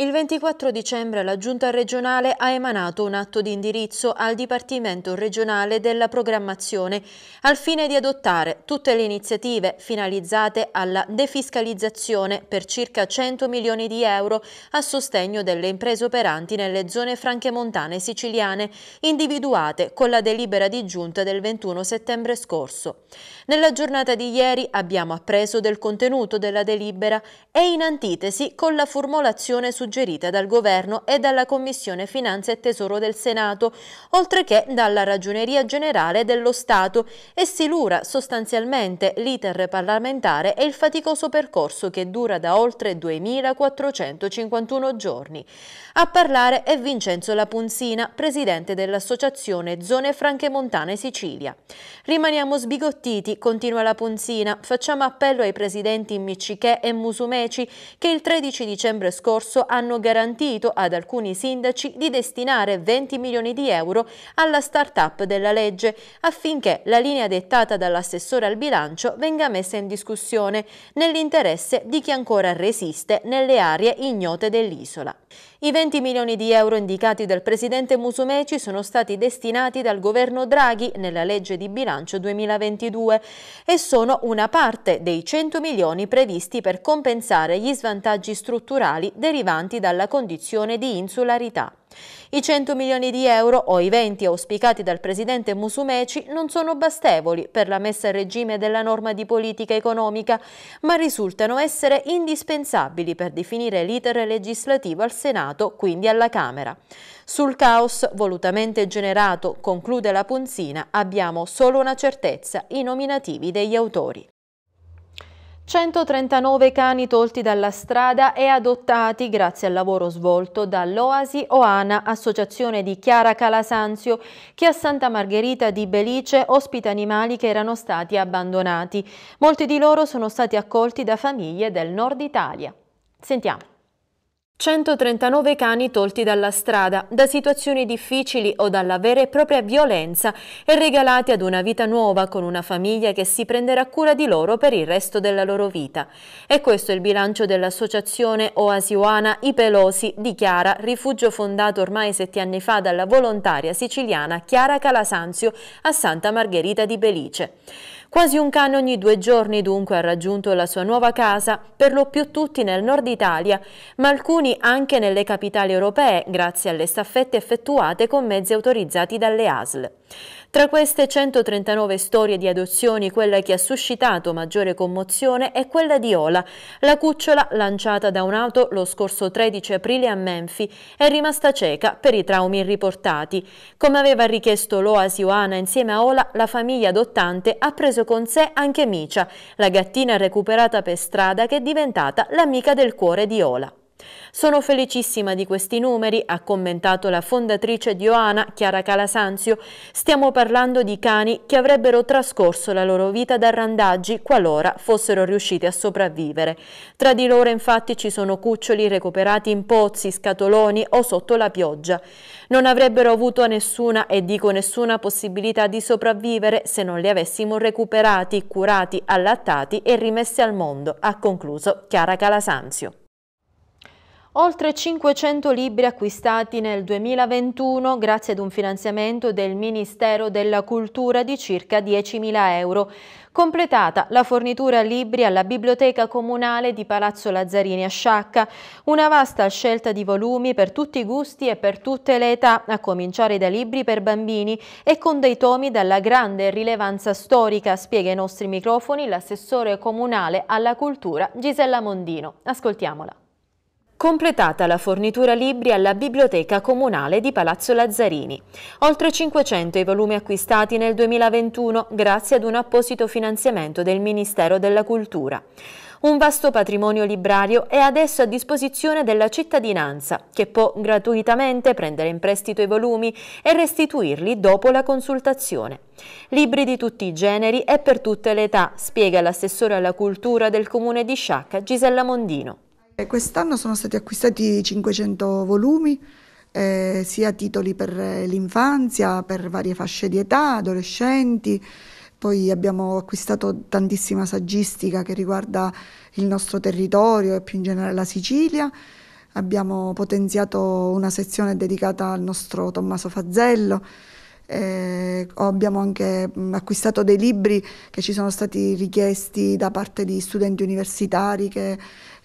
Il 24 dicembre la Giunta regionale ha emanato un atto di indirizzo al Dipartimento regionale della programmazione al fine di adottare tutte le iniziative finalizzate alla defiscalizzazione per circa 100 milioni di euro a sostegno delle imprese operanti nelle zone franche montane siciliane individuate con la delibera di Giunta del 21 settembre scorso. Nella giornata di ieri abbiamo appreso del contenuto della delibera e in antitesi con la formulazione suggerita suggerite dal Governo e dalla Commissione Finanze e Tesoro del Senato, oltre che dalla Ragioneria Generale dello Stato e silura sostanzialmente l'iter parlamentare e il faticoso percorso che dura da oltre 2.451 giorni. A parlare è Vincenzo Lapunzina, presidente dell'Associazione Zone Franche Montane Sicilia. Rimaniamo sbigottiti, continua Lapunzina, facciamo appello ai presidenti Miccichè e Musumeci che il 13 dicembre scorso hanno hanno garantito ad alcuni sindaci di destinare 20 milioni di euro alla start-up della legge affinché la linea dettata dall'assessore al bilancio venga messa in discussione nell'interesse di chi ancora resiste nelle aree ignote dell'isola. I 20 milioni di euro indicati dal presidente Musumeci sono stati destinati dal governo Draghi nella legge di bilancio 2022 e sono una parte dei 100 milioni previsti per compensare gli svantaggi strutturali derivanti dalla condizione di insularità. I 100 milioni di euro o i 20 auspicati dal presidente Musumeci non sono bastevoli per la messa a regime della norma di politica economica, ma risultano essere indispensabili per definire l'iter legislativo al Senato, quindi alla Camera. Sul caos volutamente generato, conclude la Punzina, abbiamo solo una certezza, i nominativi degli autori. 139 cani tolti dalla strada e adottati grazie al lavoro svolto dall'Oasi Oana, associazione di Chiara Calasanzio, che a Santa Margherita di Belice ospita animali che erano stati abbandonati. Molti di loro sono stati accolti da famiglie del nord Italia. Sentiamo. 139 cani tolti dalla strada, da situazioni difficili o dalla vera e propria violenza e regalati ad una vita nuova con una famiglia che si prenderà cura di loro per il resto della loro vita. E questo è il bilancio dell'associazione Oasiuana I Pelosi di Chiara, rifugio fondato ormai sette anni fa dalla volontaria siciliana Chiara Calasanzio a Santa Margherita di Belice. Quasi un cane ogni due giorni dunque ha raggiunto la sua nuova casa, per lo più tutti nel nord Italia, ma alcuni anche nelle capitali europee, grazie alle staffette effettuate con mezzi autorizzati dalle ASL. Tra queste 139 storie di adozioni, quella che ha suscitato maggiore commozione è quella di Ola, la cucciola lanciata da un'auto lo scorso 13 aprile a Menfi è rimasta cieca per i traumi riportati. Come aveva richiesto l'Oasi Oana insieme a Ola, la famiglia adottante ha preso con sé anche Micia, la gattina recuperata per strada che è diventata l'amica del cuore di Ola. Sono felicissima di questi numeri, ha commentato la fondatrice di Oana, Chiara Calasanzio. Stiamo parlando di cani che avrebbero trascorso la loro vita da randaggi qualora fossero riusciti a sopravvivere. Tra di loro infatti ci sono cuccioli recuperati in pozzi, scatoloni o sotto la pioggia. Non avrebbero avuto nessuna, e dico nessuna, possibilità di sopravvivere se non li avessimo recuperati, curati, allattati e rimessi al mondo, ha concluso Chiara Calasanzio. Oltre 500 libri acquistati nel 2021 grazie ad un finanziamento del Ministero della Cultura di circa 10.000 euro. Completata la fornitura libri alla Biblioteca Comunale di Palazzo Lazzarini a Sciacca, una vasta scelta di volumi per tutti i gusti e per tutte le età, a cominciare da libri per bambini e con dei tomi dalla grande rilevanza storica, spiega ai nostri microfoni l'assessore comunale alla cultura Gisella Mondino. Ascoltiamola. Completata la fornitura libri alla Biblioteca Comunale di Palazzo Lazzarini. Oltre 500 i volumi acquistati nel 2021 grazie ad un apposito finanziamento del Ministero della Cultura. Un vasto patrimonio librario è adesso a disposizione della cittadinanza, che può gratuitamente prendere in prestito i volumi e restituirli dopo la consultazione. Libri di tutti i generi e per tutte le età, spiega l'assessore alla cultura del comune di Sciacca Gisella Mondino. Eh, quest'anno sono stati acquistati 500 volumi, eh, sia titoli per eh, l'infanzia, per varie fasce di età, adolescenti, poi abbiamo acquistato tantissima saggistica che riguarda il nostro territorio e più in generale la Sicilia. Abbiamo potenziato una sezione dedicata al nostro Tommaso Fazzello. Eh, abbiamo anche acquistato dei libri che ci sono stati richiesti da parte di studenti universitari che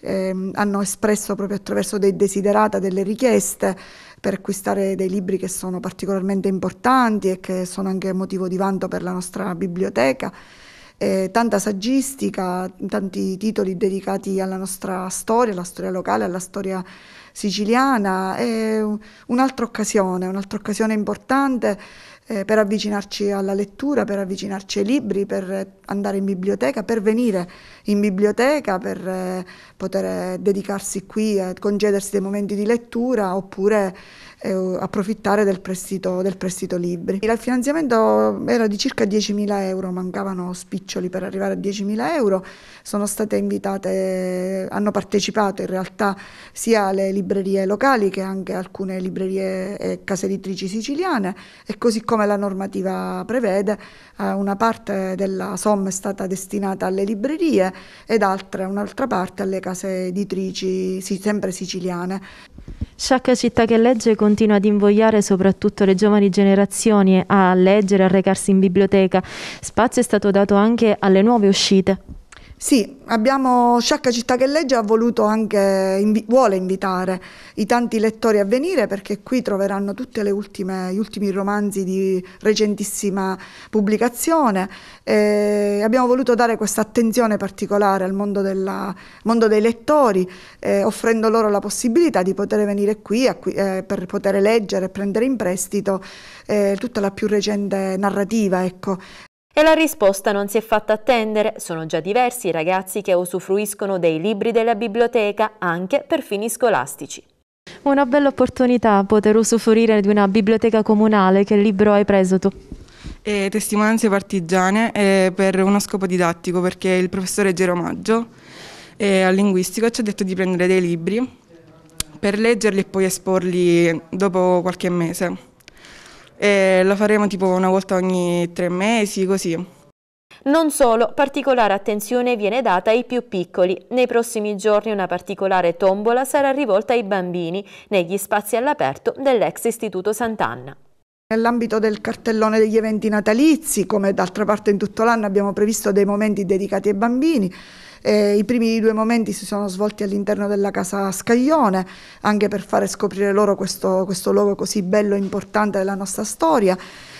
ehm, hanno espresso proprio attraverso dei desiderata, delle richieste per acquistare dei libri che sono particolarmente importanti e che sono anche motivo di vanto per la nostra biblioteca. Eh, tanta saggistica, tanti titoli dedicati alla nostra storia, alla storia locale, alla storia siciliana. È un'altra occasione, un'altra occasione importante eh, per avvicinarci alla lettura, per avvicinarci ai libri, per andare in biblioteca, per venire in biblioteca, per eh, poter dedicarsi qui, eh, concedersi dei momenti di lettura oppure eh, approfittare del prestito, del prestito libri. Il finanziamento era di circa 10.000 euro, mancavano spiccioli per arrivare a 10.000 euro, sono state invitate, hanno partecipato in realtà sia le librerie locali che anche alcune librerie e eh, case editrici siciliane e così come la normativa prevede eh, una parte della somma è stata destinata alle librerie ed altra, un'altra parte alle case editrici sempre siciliane. Sacca Città che legge con continua ad invogliare soprattutto le giovani generazioni a leggere, a recarsi in biblioteca. Spazio è stato dato anche alle nuove uscite. Sì, abbiamo Sciacca Città che legge ha voluto anche, invi vuole invitare i tanti lettori a venire perché qui troveranno tutti gli ultimi romanzi di recentissima pubblicazione. E eh, abbiamo voluto dare questa attenzione particolare al mondo, della, mondo dei lettori, eh, offrendo loro la possibilità di poter venire qui, qui eh, per poter leggere e prendere in prestito eh, tutta la più recente narrativa ecco, e la risposta non si è fatta attendere, sono già diversi i ragazzi che usufruiscono dei libri della biblioteca anche per fini scolastici. Una bella opportunità poter usufruire di una biblioteca comunale, che libro hai preso tu? Eh, testimonianze partigiane eh, per uno scopo didattico perché il professore Gero Maggio al linguistico ci ha detto di prendere dei libri per leggerli e poi esporli dopo qualche mese e la faremo tipo una volta ogni tre mesi, così. Non solo, particolare attenzione viene data ai più piccoli. Nei prossimi giorni una particolare tombola sarà rivolta ai bambini negli spazi all'aperto dell'ex Istituto Sant'Anna. Nell'ambito del cartellone degli eventi natalizi, come d'altra parte in tutto l'anno abbiamo previsto dei momenti dedicati ai bambini, eh, I primi due momenti si sono svolti all'interno della casa Scaglione, anche per fare scoprire loro questo, questo luogo così bello e importante della nostra storia.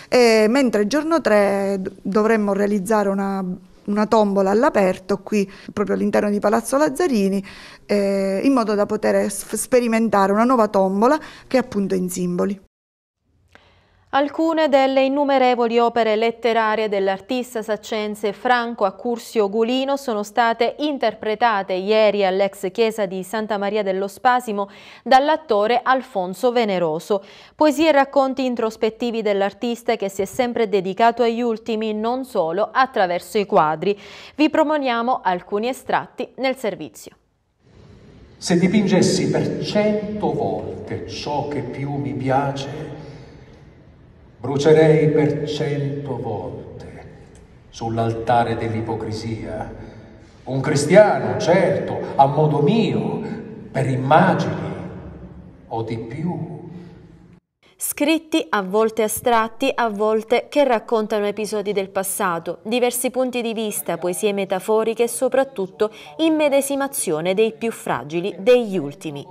E, mentre il giorno 3 dovremmo realizzare una una tombola all'aperto qui proprio all'interno di Palazzo Lazzarini eh, in modo da poter sperimentare una nuova tombola che è appunto in simboli. Alcune delle innumerevoli opere letterarie dell'artista saccense Franco Accursio Gulino sono state interpretate ieri all'ex chiesa di Santa Maria dello Spasimo dall'attore Alfonso Veneroso. Poesie e racconti introspettivi dell'artista che si è sempre dedicato agli ultimi, non solo attraverso i quadri. Vi proponiamo alcuni estratti nel servizio. Se dipingessi per cento volte ciò che più mi piace, brucerei per cento volte sull'altare dell'ipocrisia. Un cristiano, certo, a modo mio, per immagini o di più scritti a volte astratti, a volte che raccontano episodi del passato, diversi punti di vista, poesie metaforiche e soprattutto immedesimazione dei più fragili, degli ultimi.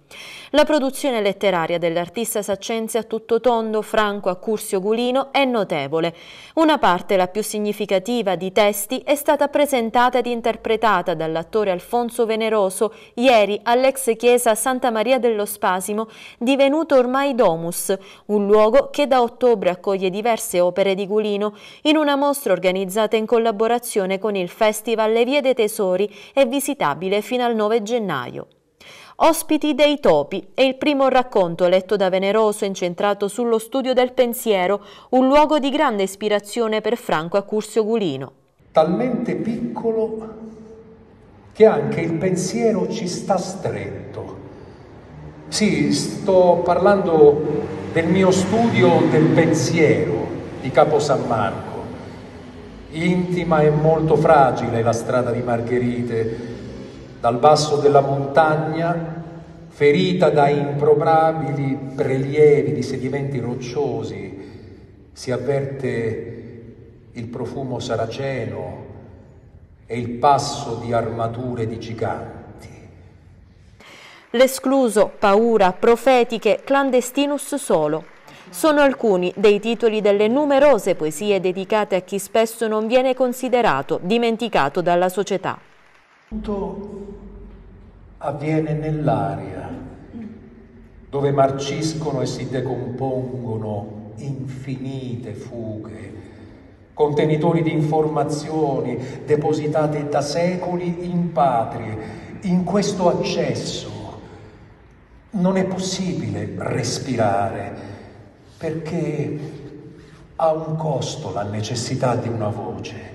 La produzione letteraria dell'artista saccense a tutto tondo, Franco Accursio Gulino, è notevole. Una parte, la più significativa, di testi è stata presentata ed interpretata dall'attore Alfonso Veneroso ieri all'ex chiesa Santa Maria dello Spasimo, divenuto ormai Domus, un luogo che da ottobre accoglie diverse opere di Gulino in una mostra organizzata in collaborazione con il Festival Le Vie dei Tesori e visitabile fino al 9 gennaio. Ospiti dei topi è il primo racconto letto da Veneroso incentrato sullo studio del pensiero, un luogo di grande ispirazione per Franco a Accursio Gulino. Talmente piccolo che anche il pensiero ci sta stretto. Sì, sto parlando del mio studio del pensiero di Capo San Marco. Intima e molto fragile la strada di Margherite, dal basso della montagna, ferita da improbabili prelievi di sedimenti rocciosi, si avverte il profumo saraceno e il passo di armature di giganti l'escluso, paura, profetiche, clandestinus solo. Sono alcuni dei titoli delle numerose poesie dedicate a chi spesso non viene considerato, dimenticato dalla società. Tutto avviene nell'aria, dove marciscono e si decompongono infinite fughe, contenitori di informazioni depositate da secoli in patrie, in questo accesso non è possibile respirare perché ha un costo la necessità di una voce.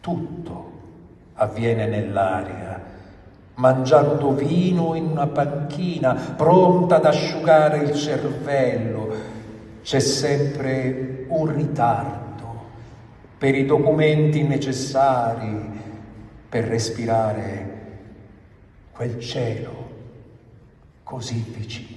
Tutto avviene nell'aria, mangiando vino in una panchina pronta ad asciugare il cervello. C'è sempre un ritardo per i documenti necessari per respirare quel cielo Così vicino.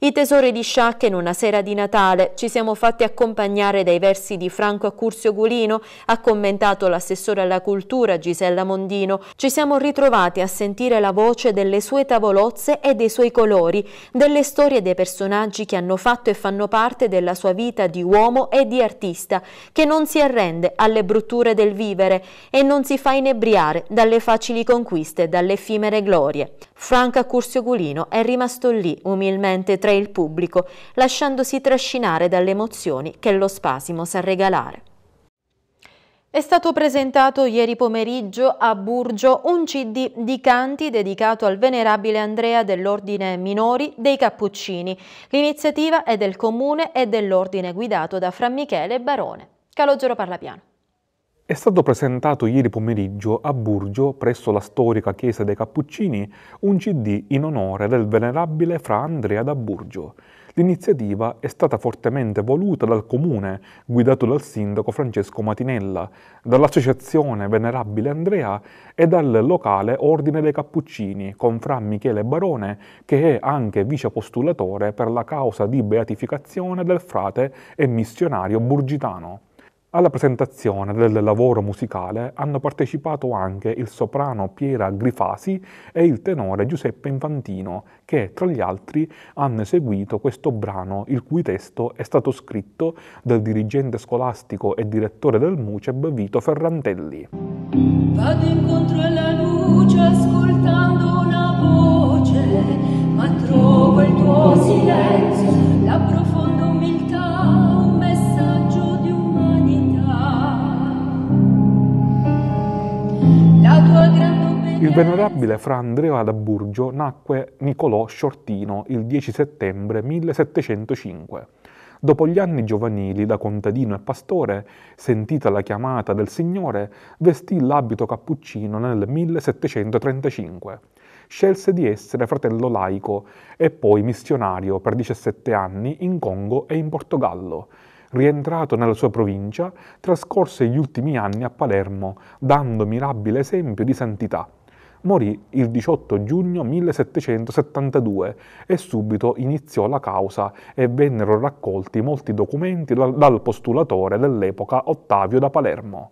I tesori di Sciacca in una sera di Natale ci siamo fatti accompagnare dai versi di Franco Accursio Gulino, ha commentato l'assessore alla cultura Gisella Mondino. Ci siamo ritrovati a sentire la voce delle sue tavolozze e dei suoi colori, delle storie dei personaggi che hanno fatto e fanno parte della sua vita di uomo e di artista, che non si arrende alle brutture del vivere e non si fa inebriare dalle facili conquiste, dalle effimere glorie. Franco Accursio Gulino è rimasto lì, umilmente tra distrae il pubblico, lasciandosi trascinare dalle emozioni che lo spasimo sa regalare. È stato presentato ieri pomeriggio a Burgio un CD di canti dedicato al venerabile Andrea dell'Ordine Minori dei Cappuccini. L'iniziativa è del Comune e dell'Ordine guidato da Fran Michele Barone. Calogero Parlapiano è stato presentato ieri pomeriggio a Burgio, presso la storica chiesa dei Cappuccini, un CD in onore del venerabile Fra Andrea da Burgio. L'iniziativa è stata fortemente voluta dal comune, guidato dal sindaco Francesco Matinella, dall'associazione Venerabile Andrea e dal locale Ordine dei Cappuccini, con Fra Michele Barone, che è anche vicepostulatore per la causa di beatificazione del frate e missionario burgitano. Alla presentazione del lavoro musicale hanno partecipato anche il soprano Piera Grifasi e il tenore Giuseppe Infantino, che tra gli altri hanno eseguito questo brano, il cui testo è stato scritto dal dirigente scolastico e direttore del MUCEB Vito Ferrantelli. Vado incontro alla luce, venerabile fra Andrea da Burgio nacque Nicolò Sciortino il 10 settembre 1705. Dopo gli anni giovanili da contadino e pastore, sentita la chiamata del Signore, vestì l'abito cappuccino nel 1735. Scelse di essere fratello laico e poi missionario per 17 anni in Congo e in Portogallo. Rientrato nella sua provincia, trascorse gli ultimi anni a Palermo, dando mirabile esempio di santità morì il 18 giugno 1772 e subito iniziò la causa e vennero raccolti molti documenti dal postulatore dell'epoca Ottavio da Palermo.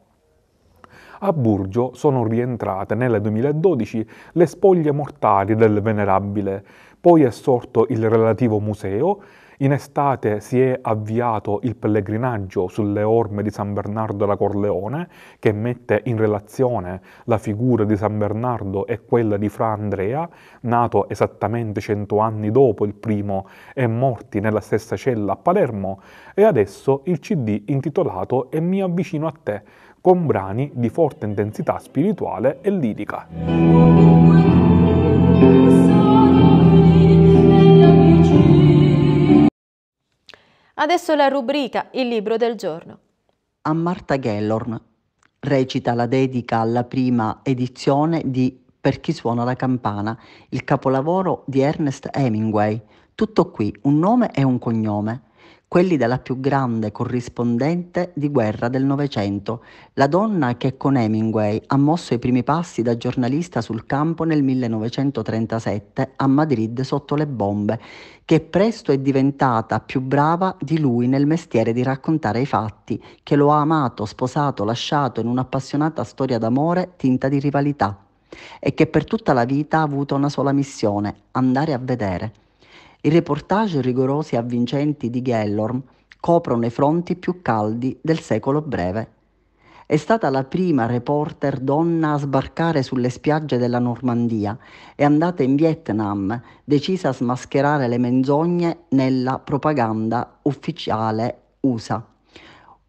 A Burgio sono rientrate nel 2012 le spoglie mortali del venerabile, poi è sorto il relativo museo in estate si è avviato il pellegrinaggio sulle orme di San Bernardo da Corleone, che mette in relazione la figura di San Bernardo e quella di Fra Andrea, nato esattamente cento anni dopo il primo e morti nella stessa cella a Palermo, e adesso il CD intitolato E mi avvicino a te, con brani di forte intensità spirituale e lirica. Adesso la rubrica Il libro del giorno. A Marta Gellorn recita la dedica alla prima edizione di Per chi suona la campana, il capolavoro di Ernest Hemingway. Tutto qui, un nome e un cognome quelli della più grande corrispondente di guerra del Novecento, la donna che con Hemingway ha mosso i primi passi da giornalista sul campo nel 1937 a Madrid sotto le bombe, che presto è diventata più brava di lui nel mestiere di raccontare i fatti, che lo ha amato, sposato, lasciato in un'appassionata storia d'amore tinta di rivalità e che per tutta la vita ha avuto una sola missione, andare a vedere i reportage rigorosi e avvincenti di Gellorm coprono i fronti più caldi del secolo breve. È stata la prima reporter donna a sbarcare sulle spiagge della Normandia e andata in Vietnam, decisa a smascherare le menzogne nella propaganda ufficiale USA.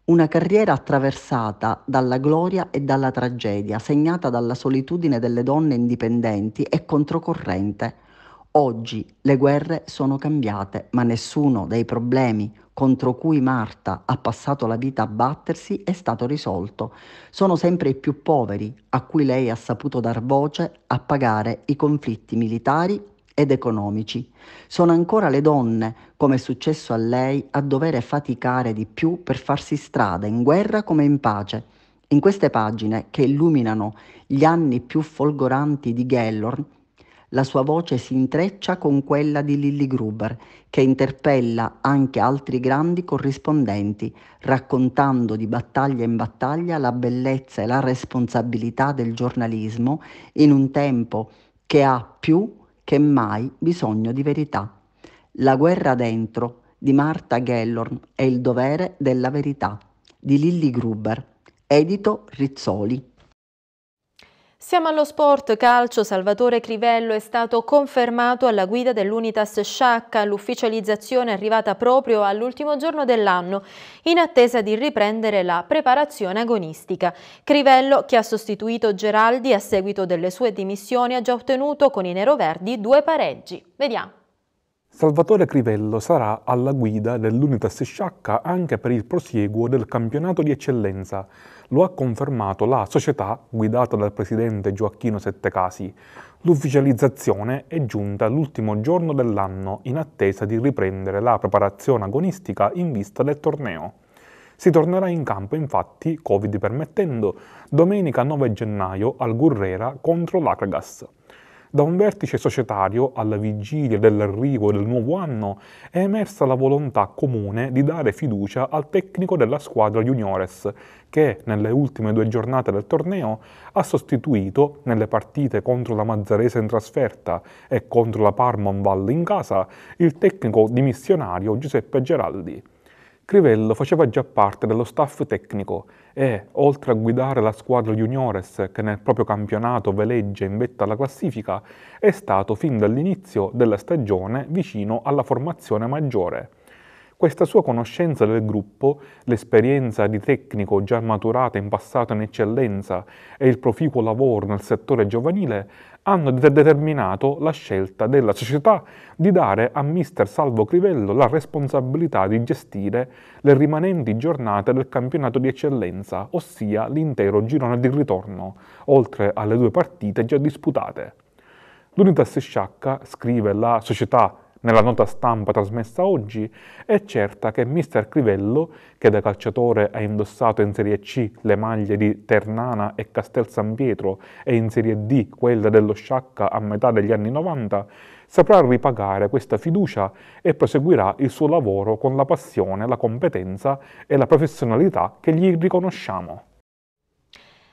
Una carriera attraversata dalla gloria e dalla tragedia, segnata dalla solitudine delle donne indipendenti e controcorrente Oggi le guerre sono cambiate, ma nessuno dei problemi contro cui Marta ha passato la vita a battersi è stato risolto. Sono sempre i più poveri, a cui lei ha saputo dar voce, a pagare i conflitti militari ed economici. Sono ancora le donne, come è successo a lei, a dover faticare di più per farsi strada in guerra come in pace. In queste pagine, che illuminano gli anni più folgoranti di Gellorn, la sua voce si intreccia con quella di Lilli Gruber, che interpella anche altri grandi corrispondenti, raccontando di battaglia in battaglia la bellezza e la responsabilità del giornalismo in un tempo che ha più che mai bisogno di verità. La guerra dentro di Marta Gellorn è il dovere della verità di Lilli Gruber, edito Rizzoli. Siamo allo sport calcio, Salvatore Crivello è stato confermato alla guida dell'Unitas Sciacca, l'ufficializzazione è arrivata proprio all'ultimo giorno dell'anno, in attesa di riprendere la preparazione agonistica. Crivello, che ha sostituito Geraldi a seguito delle sue dimissioni, ha già ottenuto con i neroverdi due pareggi. Vediamo. Salvatore Crivello sarà alla guida dell'Unitas Sciacca anche per il prosieguo del campionato di eccellenza, lo ha confermato la società guidata dal presidente Gioacchino Settecasi. L'ufficializzazione è giunta l'ultimo giorno dell'anno in attesa di riprendere la preparazione agonistica in vista del torneo. Si tornerà in campo infatti, Covid permettendo, domenica 9 gennaio al Gurrera contro l'Acragas. Da un vertice societario alla vigilia dell'arrivo del nuovo anno è emersa la volontà comune di dare fiducia al tecnico della squadra juniores, che nelle ultime due giornate del torneo ha sostituito, nelle partite contro la Mazzarese in trasferta e contro la Parma in Valle in casa, il tecnico dimissionario Giuseppe Geraldi. Crivello faceva già parte dello staff tecnico e, oltre a guidare la squadra juniores che nel proprio campionato veleggia in vetta alla classifica, è stato fin dall'inizio della stagione vicino alla formazione maggiore. Questa sua conoscenza del gruppo, l'esperienza di tecnico già maturata in passato in eccellenza e il proficuo lavoro nel settore giovanile hanno determinato la scelta della società di dare a mister Salvo Crivello la responsabilità di gestire le rimanenti giornate del campionato di eccellenza, ossia l'intero girone di ritorno, oltre alle due partite già disputate. L'Unitas Sciacca, scrive la società nella nota stampa trasmessa oggi è certa che Mr. Crivello, che da calciatore ha indossato in Serie C le maglie di Ternana e Castel San Pietro e in Serie D quella dello Sciacca a metà degli anni 90, saprà ripagare questa fiducia e proseguirà il suo lavoro con la passione, la competenza e la professionalità che gli riconosciamo.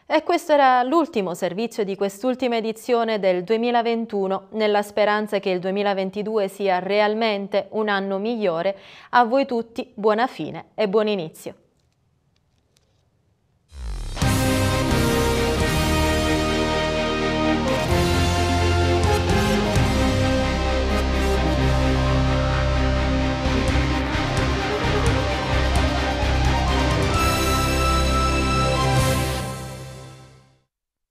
E questo era l'ultimo servizio di quest'ultima edizione del 2021, nella speranza che il 2022 sia realmente un anno migliore, a voi tutti buona fine e buon inizio.